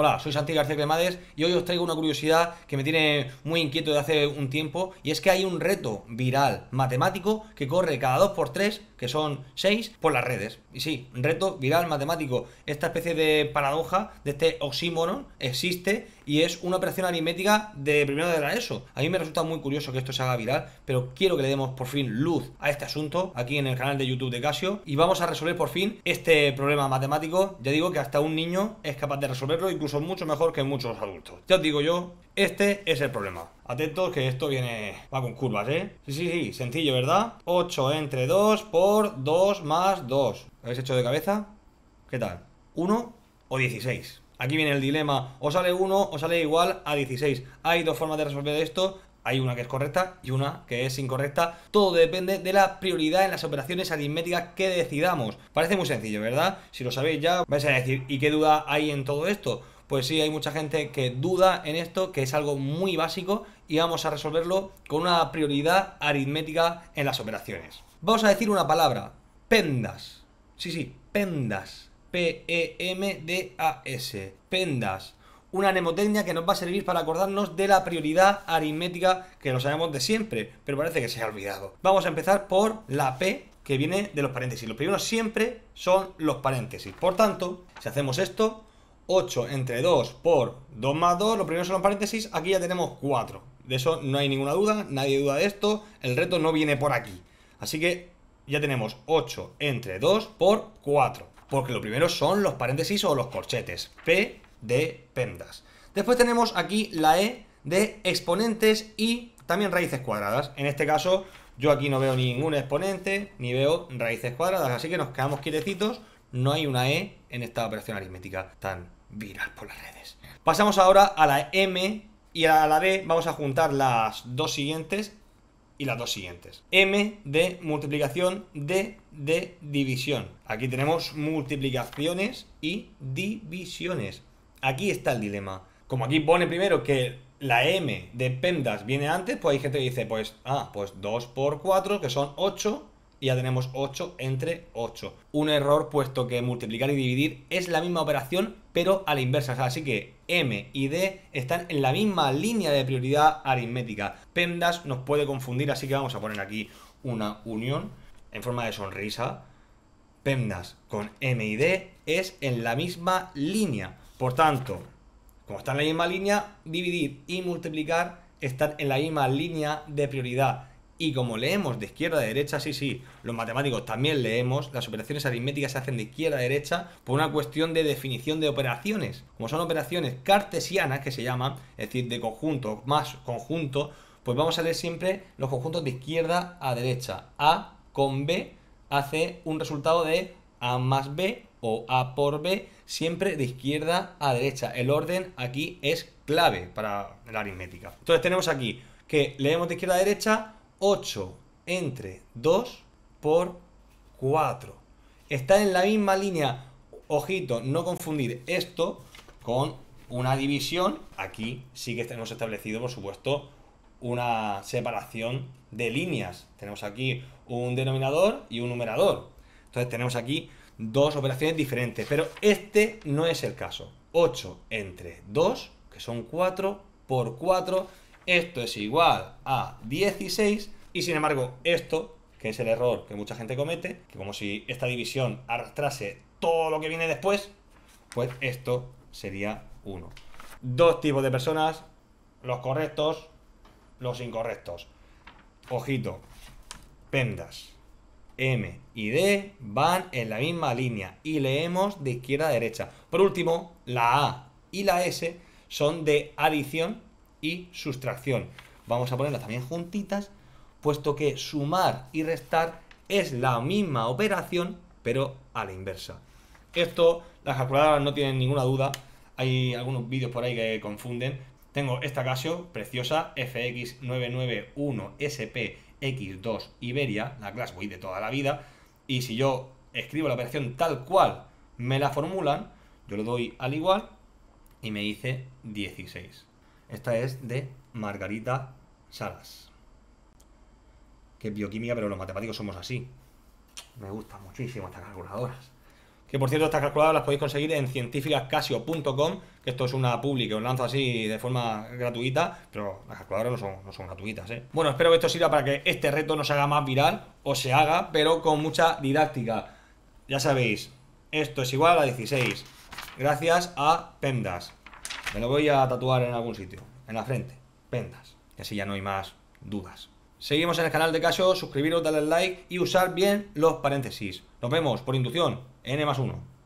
Hola, soy Santi García Cremades y hoy os traigo una curiosidad que me tiene muy inquieto de hace un tiempo y es que hay un reto viral matemático que corre cada 2 x 3 que son 6, por las redes. Y sí, reto viral matemático. Esta especie de paradoja, de este oxímono existe y es una operación aritmética de primero de la ESO. A mí me resulta muy curioso que esto se haga viral, pero quiero que le demos por fin luz a este asunto aquí en el canal de YouTube de Casio y vamos a resolver por fin este problema matemático. Ya digo que hasta un niño es capaz de resolverlo, incluso son mucho mejor que muchos adultos. Ya os digo yo, este es el problema. Atentos que esto viene, va con curvas, ¿eh? Sí, sí, sí, sencillo, ¿verdad? 8 entre 2 por 2 más 2. ¿Lo habéis hecho de cabeza? ¿Qué tal? ¿1 o 16? Aquí viene el dilema, o sale 1 o sale igual a 16. Hay dos formas de resolver esto, hay una que es correcta y una que es incorrecta. Todo depende de la prioridad en las operaciones aritméticas que decidamos. Parece muy sencillo, ¿verdad? Si lo sabéis ya, vais a decir, ¿y qué duda hay en todo esto? pues sí, hay mucha gente que duda en esto, que es algo muy básico y vamos a resolverlo con una prioridad aritmética en las operaciones. Vamos a decir una palabra, pendas. Sí, sí, pendas. P-E-M-D-A-S. Pendas. Una mnemotecnia que nos va a servir para acordarnos de la prioridad aritmética que nos sabemos de siempre, pero parece que se ha olvidado. Vamos a empezar por la P que viene de los paréntesis. Los primeros siempre son los paréntesis. Por tanto, si hacemos esto, 8 entre 2 por 2 más 2, lo primero son los paréntesis, aquí ya tenemos 4. De eso no hay ninguna duda, nadie duda de esto, el reto no viene por aquí. Así que ya tenemos 8 entre 2 por 4, porque lo primero son los paréntesis o los corchetes, P de pendas. Después tenemos aquí la E de exponentes y también raíces cuadradas. En este caso, yo aquí no veo ningún exponente, ni veo raíces cuadradas, así que nos quedamos quietecitos, no hay una E en esta operación aritmética tan viral por las redes. Pasamos ahora a la M y a la D. vamos a juntar las dos siguientes y las dos siguientes. M de multiplicación, D de división. Aquí tenemos multiplicaciones y divisiones. Aquí está el dilema. Como aquí pone primero que la M de PEMDAS viene antes, pues hay gente que dice, pues, ah, pues 2 por 4, que son 8, y ya tenemos 8 entre 8. Un error puesto que multiplicar y dividir es la misma operación pero a la inversa. así que M y D están en la misma línea de prioridad aritmética. PEMDAS nos puede confundir, así que vamos a poner aquí una unión en forma de sonrisa. PEMDAS con M y D es en la misma línea. Por tanto, como están en la misma línea, dividir y multiplicar están en la misma línea de prioridad y como leemos de izquierda a derecha, sí, sí, los matemáticos también leemos, las operaciones aritméticas se hacen de izquierda a derecha por una cuestión de definición de operaciones. Como son operaciones cartesianas, que se llaman, es decir, de conjunto más conjunto, pues vamos a leer siempre los conjuntos de izquierda a derecha. A con B hace un resultado de A más B o A por B, siempre de izquierda a derecha. El orden aquí es clave para la aritmética. Entonces tenemos aquí que leemos de izquierda a derecha, 8 entre 2 por 4. Está en la misma línea. Ojito, no confundir esto con una división. Aquí sí que hemos establecido, por supuesto, una separación de líneas. Tenemos aquí un denominador y un numerador. Entonces tenemos aquí dos operaciones diferentes, pero este no es el caso. 8 entre 2, que son 4, por 4 esto es igual a 16 y sin embargo esto, que es el error que mucha gente comete, que como si esta división arrastrase todo lo que viene después, pues esto sería 1. Dos tipos de personas, los correctos, los incorrectos. Ojito, pendas. M y D van en la misma línea y leemos de izquierda a derecha. Por último, la A y la S son de adición y sustracción. Vamos a ponerlas también juntitas, puesto que sumar y restar es la misma operación, pero a la inversa. Esto, las calculadoras no tienen ninguna duda. Hay algunos vídeos por ahí que confunden. Tengo esta Casio preciosa, FX991SPX2 Iberia, la voy de toda la vida. Y si yo escribo la operación tal cual me la formulan, yo lo doy al igual y me dice 16. Esta es de Margarita Salas. Que es bioquímica, pero los matemáticos somos así. Me gustan muchísimo estas calculadoras. Que por cierto, estas calculadoras las podéis conseguir en científicascasio.com, que esto es una publica, os lanzo así de forma gratuita, pero las calculadoras no son, gratuitas, ¿eh? Bueno, espero que esto sirva para que este reto no se haga más viral, o se haga, pero con mucha didáctica. Ya sabéis, esto es igual a 16, gracias a Pendas. Me lo voy a tatuar en algún sitio, en la frente, pendas, Y así ya no hay más dudas. Seguimos en el canal de casos, suscribiros, darle like y usar bien los paréntesis. Nos vemos por inducción, N más 1.